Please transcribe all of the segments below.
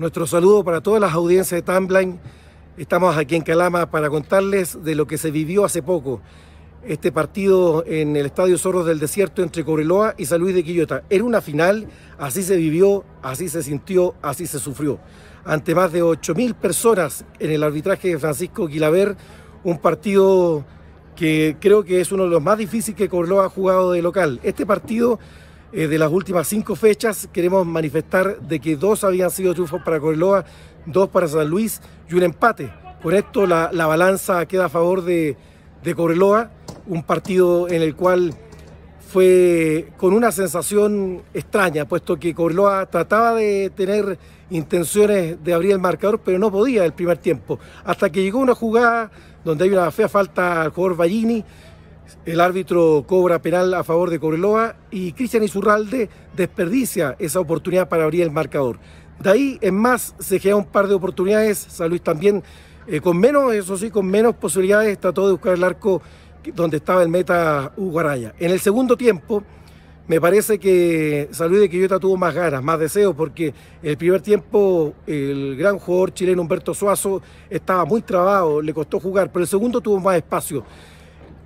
Nuestro saludo para todas las audiencias de Timeline. Estamos aquí en Calama para contarles de lo que se vivió hace poco. Este partido en el Estadio Zorros del Desierto entre Cobreloa y San Luis de Quillota. Era una final, así se vivió, así se sintió, así se sufrió. Ante más de 8.000 personas en el arbitraje de Francisco quilaver un partido que creo que es uno de los más difíciles que Cobreloa ha jugado de local. Este partido eh, de las últimas cinco fechas, queremos manifestar de que dos habían sido triunfos para Correloa, dos para San Luis y un empate. Con esto la, balanza queda a favor de, de un partido en el cual fue con una sensación extraña, puesto que Correloa trataba de tener intenciones de abrir el marcador, pero no podía el primer tiempo, hasta que llegó una jugada donde hay una fea falta al jugador Ballini, el árbitro cobra penal a favor de Cobreloa y Cristian Izurralde desperdicia esa oportunidad para abrir el marcador. De ahí en más se queda un par de oportunidades. San Luis también eh, con menos, eso sí, con menos posibilidades trató de buscar el arco donde estaba el meta uguaraya En el segundo tiempo me parece que San Luis de Quillota tuvo más ganas, más deseos, porque el primer tiempo el gran jugador chileno Humberto Suazo estaba muy trabado, le costó jugar, pero el segundo tuvo más espacio.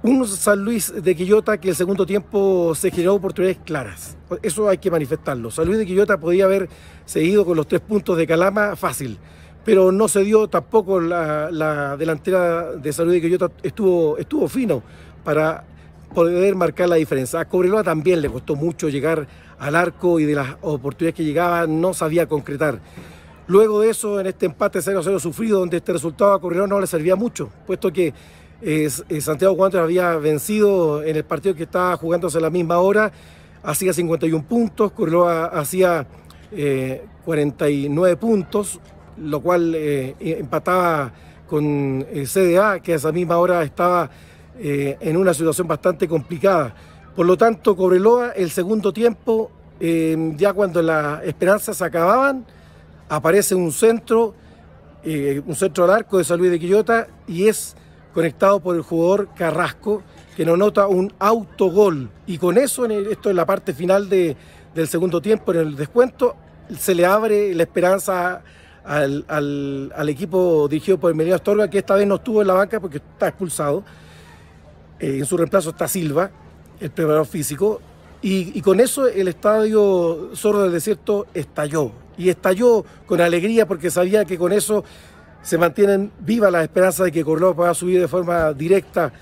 Un San Luis de Quillota que el segundo tiempo se generó oportunidades claras. Eso hay que manifestarlo. San Luis de Quillota podía haber seguido con los tres puntos de Calama fácil, pero no se dio tampoco la, delantera de San Luis de Quillota. Estuvo, estuvo fino para poder marcar la diferencia. A Cobreloa también le costó mucho llegar al arco y de las oportunidades que llegaba no sabía concretar. Luego de eso, en este empate 0-0 sufrido, donde este resultado a Cobreloa no le servía mucho, puesto que eh, Santiago Cuantos había vencido en el partido que estaba jugándose a la misma hora, hacía 51 puntos, Correloa hacía 49 eh, puntos, lo cual eh, empataba con CDA, que a esa misma hora estaba en una situación bastante complicada. Por lo tanto, Cobreloa, el segundo tiempo, ya cuando las esperanzas acababan, aparece un centro, un centro al arco de San Luis de Quillota, y es conectado por el jugador Carrasco, que no nota un autogol. Y con eso, en esto en la parte final del segundo tiempo, en el descuento, se le abre la esperanza al, equipo dirigido por Emiliano Astorga, que esta vez no estuvo en la banca porque está expulsado. Eh, en su reemplazo está Silva, el preparador físico. Y, con eso el estadio Zorro del Desierto estalló. Y estalló con alegría porque sabía que con eso se mantienen vivas las esperanzas de que va pueda subir de forma directa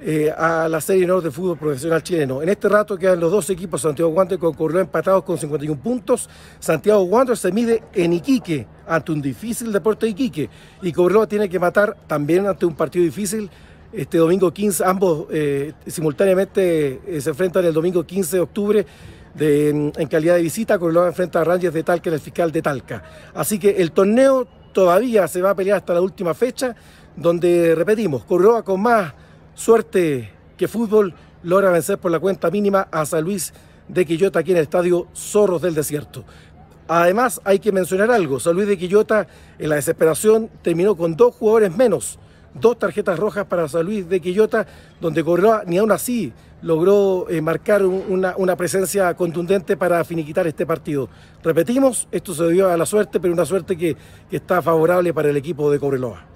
eh, a la Serie Norte de Fútbol Profesional Chileno. En este rato quedan los dos equipos, Santiago Wander con Corló empatados con 51 puntos. Santiago Wander se mide en Iquique, ante un difícil deporte de Iquique. Y Corló tiene que matar también ante un partido difícil. Este domingo 15, ambos eh, simultáneamente eh, se enfrentan el domingo 15 de octubre en, calidad de visita. Corló enfrenta a Rangers de Talca el fiscal de Talca. Así que el torneo todavía se va a pelear hasta la última fecha, donde, repetimos, Corroa con más suerte que fútbol logra vencer por la cuenta mínima a San Luis de Quillota aquí en el estadio Zorros del Desierto. Además, hay que mencionar algo. San Luis de Quillota, en la desesperación, terminó con dos jugadores menos dos tarjetas rojas para San Luis de Quillota, donde Cobreloa ni aún así logró eh, marcar una, presencia contundente para finiquitar este partido. Repetimos, esto se debió a la suerte, pero una suerte que, que está favorable para el equipo de Cobreloa.